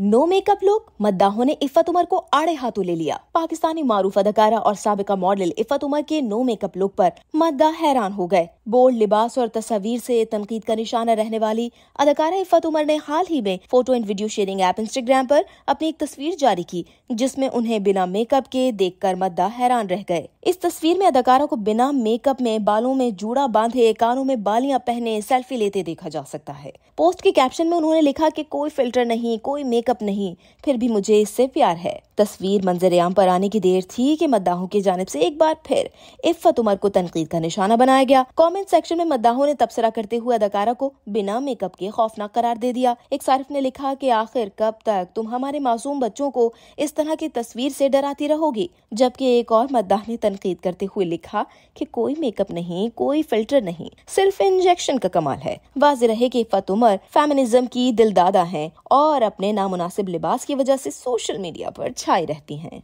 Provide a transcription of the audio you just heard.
no makeup look मद्दाहों ने इफ्फत उमर को आड़े हाथों ले लिया पाकिस्तानी मारूफ अदाकारा और सबका मॉडल इफ्फत उमर के नो मेकअप लुक पर मद्दा हैरान हो गए बोल्ड लिबास और तस्वीर से तनकीद का निशाना रहने वाली अदाकारा इफ्फत उमर ने हाल ही में photo and video sharing app Instagram पर अपनी एक तस्वीर जारी की जिसमे उन्हें बिना मेकअप के कर मद्दा हैरान रह गए इस तस्वीर में अदाकारा को बिना मेकअप में बालों में जूड़ा बांधे कानों में बालियाँ पहने सेल्फी लेते देखा जा सकता है पोस्ट के कैप्शन में उन्होंने लिखा की कोई फिल्टर नहीं कोई मेकअप मेकअप नहीं फिर भी मुझे इससे प्यार है तस्वीर आम पर आने की देर थी कि मद्दाहों की जानब से एक बार फिर इफ्फत उमर को तनकीद का निशाना बनाया गया कमेंट सेक्शन में मद्दाहों ने तबसरा करते हुए अदाकारा को बिना मेकअप के खौफनाक करार दे दिया एक सारिफ ने लिखा कि आखिर कब तक तुम हमारे मासूम बच्चों को इस तरह की तस्वीर से डराती रहोगी जबकि एक और मद्दाह ने तनकीद करते हुए लिखा कि कोई मेकअप नहीं कोई फिल्टर नहीं सिर्फ इंजेक्शन का कमाल है वाज रहे की इफ्फत उमर फेमिनिज्म की दिलदादा है और अपने नाम नामुनासिब लिबास की वजह से सोशल मीडिया पर छाई रहती हैं